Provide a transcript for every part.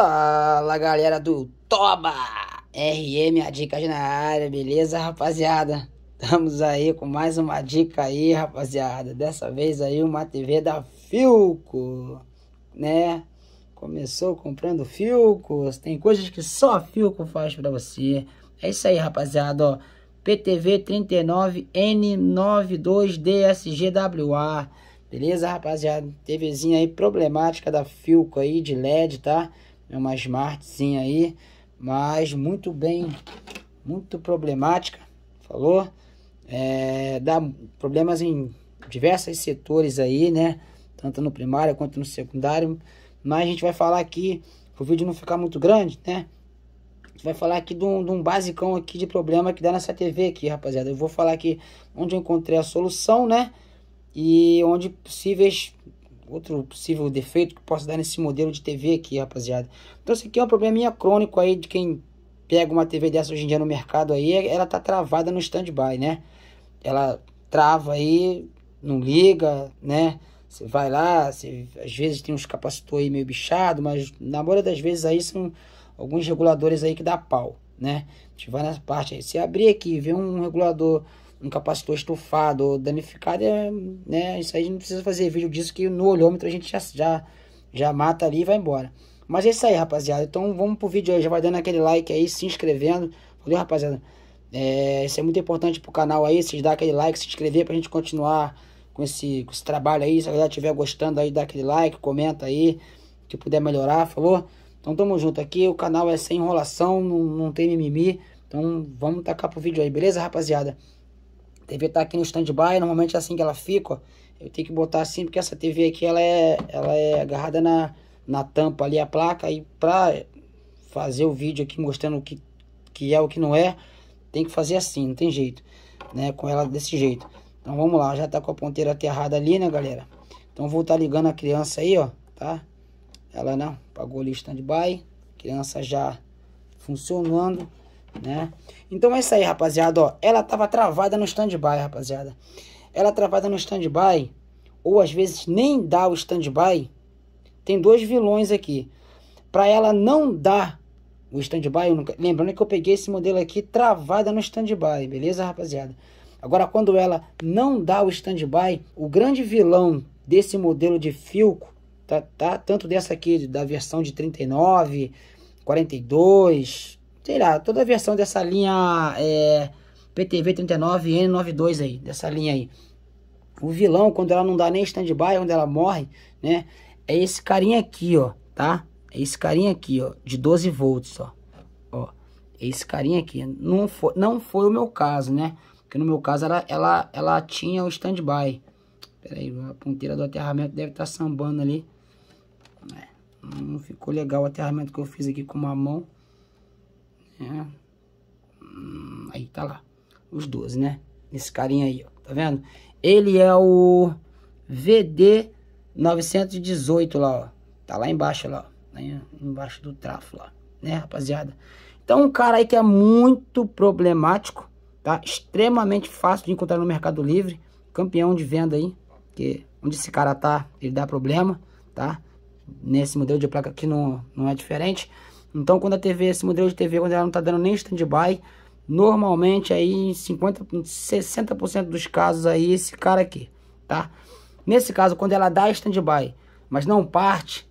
Fala galera do Toba! RM, a dica na área, beleza rapaziada? Estamos aí com mais uma dica aí, rapaziada. Dessa vez aí uma TV da Filco, né? Começou comprando Filcos, tem coisas que só a Filco faz para você. É isso aí, rapaziada, ó. PTV 39N92DSGWA. Beleza, rapaziada? TVzinha aí problemática da Filco aí de LED, tá? É uma smartzinha aí, mas muito bem, muito problemática, falou? É, dá problemas em diversos setores aí, né? Tanto no primário quanto no secundário. Mas a gente vai falar aqui, o vídeo não ficar muito grande, né? vai falar aqui de um, de um, basicão aqui de problema que dá nessa TV aqui, rapaziada. Eu vou falar aqui onde eu encontrei a solução, né? E onde possíveis outro possível defeito que possa dar nesse modelo de TV aqui, rapaziada. Então isso aqui é um probleminha crônico aí de quem pega uma TV dessa hoje em dia no mercado aí, é, ela tá travada no stand-by, né? Ela trava aí, não liga, né? Você vai lá, às vezes tem uns capacitores aí meio bichado, mas na maioria das vezes aí são alguns reguladores aí que dá pau, né? A gente vai nessa parte aí. Se abrir aqui e ver um regulador um capacitor estufado ou danificado, é, né, isso aí a gente não precisa fazer vídeo disso, que no olhômetro a gente já, já, já mata ali e vai embora. Mas é isso aí, rapaziada. Então vamos pro vídeo aí. Já vai dando aquele like aí, se inscrevendo. Valeu, rapaziada. É, isso é muito importante pro canal aí. Vocês dar aquele like, se inscrever pra gente continuar com esse, com esse trabalho aí. Se a galera estiver gostando aí, dá aquele like, comenta aí. Que puder melhorar, falou? Então tamo junto aqui. O canal é sem enrolação, não, não tem mimimi. Então vamos tacar pro vídeo aí, beleza, rapaziada? TV tá aqui no stand-by, normalmente é assim que ela fica, ó. Eu tenho que botar assim, porque essa TV aqui, ela é, ela é agarrada na, na tampa ali, a placa. E para fazer o vídeo aqui mostrando o que, que é o que não é, tem que fazer assim, não tem jeito, né? Com ela desse jeito. Então vamos lá, já está com a ponteira aterrada ali, né, galera? Então vou estar tá ligando a criança aí, ó, tá? Ela não, pagou ali stand-by, criança já funcionando né? Então é isso aí, rapaziada, ó. Ela tava travada no stand-by, rapaziada. Ela travada no stand-by, ou às vezes nem dá o stand-by. Tem dois vilões aqui. Para ela não dar o stand-by, nunca... lembrando que eu peguei esse modelo aqui travada no stand-by, beleza, rapaziada? Agora, quando ela não dá o stand-by, o grande vilão desse modelo de filco, tá, tá? Tanto dessa aqui, da versão de 39, 42, sei lá, toda a versão dessa linha é, PTV 39 N92 aí, dessa linha aí. O vilão, quando ela não dá nem stand-by, quando ela morre, né? É esse carinha aqui, ó, tá? É esse carinha aqui, ó, de 12 volts, ó. Ó, é esse carinha aqui. Não foi, não foi o meu caso, né? Porque no meu caso ela, ela, ela tinha o stand-by. Pera aí, a ponteira do aterramento deve estar tá sambando ali. É, não ficou legal o aterramento que eu fiz aqui com uma mão. É. Hum, aí tá lá. Os 12, né? Esse carinha aí, ó. Tá vendo? Ele é o VD918 lá, ó. Tá lá embaixo, lá, ó. Lá embaixo do trafo lá. Né, rapaziada? Então, um cara aí que é muito problemático, tá? Extremamente fácil de encontrar no Mercado Livre. Campeão de venda aí. Que onde esse cara tá, ele dá problema, tá? Nesse modelo de placa aqui não, não é diferente. Então, quando a TV, esse modelo de TV, quando ela não está dando nem stand-by, normalmente aí em 50, 60% dos casos aí, esse cara aqui, tá? Nesse caso, quando ela dá stand-by, mas não parte,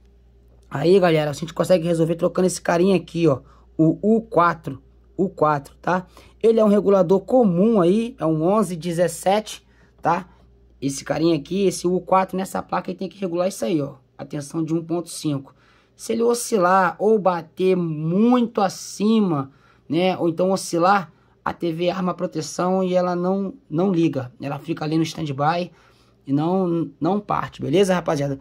aí, galera, a gente consegue resolver trocando esse carinha aqui, ó, o U4, U4, tá? Ele é um regulador comum aí, é um 1117, tá? Esse carinha aqui, esse U4 nessa placa, ele tem que regular isso aí, ó, a tensão de 1.5. Se ele oscilar ou bater muito acima, né, ou então oscilar, a TV arma proteção e ela não, não liga. Ela fica ali no stand-by e não, não parte, beleza, rapaziada?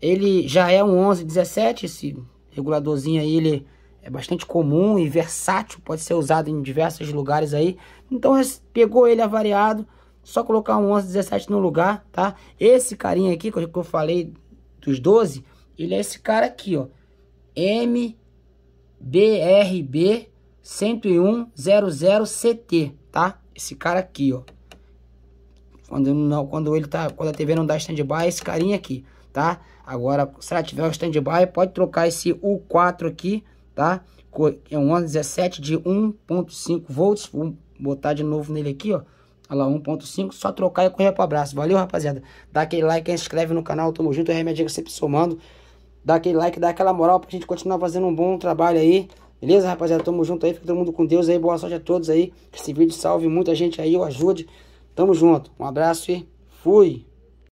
Ele já é um 1117, esse reguladorzinho aí, ele é bastante comum e versátil, pode ser usado em diversos lugares aí. Então, pegou ele avariado, só colocar um 11, 17 no lugar, tá? Esse carinha aqui, que eu falei dos 12, ele é esse cara aqui, ó. MBRB 10100CT, tá? Esse cara aqui, ó. Quando, não, quando ele tá, quando a TV não dá stand-by, esse carinha aqui, tá? Agora, se ela tiver o stand-by, pode trocar esse U4 aqui, tá? É um 17 de 1.5 volts, vou botar de novo nele aqui, ó. Olha lá, 1.5, só trocar e correr para abraço. Valeu, rapaziada. Dá aquele like, se inscreve no canal, tamo junto, é remédio dica sempre somando dá aquele like, dá aquela moral pra gente continuar fazendo um bom trabalho aí. Beleza, rapaziada? Tamo junto aí, fica todo mundo com Deus aí. Boa sorte a todos aí. Que esse vídeo salve muita gente aí, o ajude. Tamo junto. Um abraço e fui!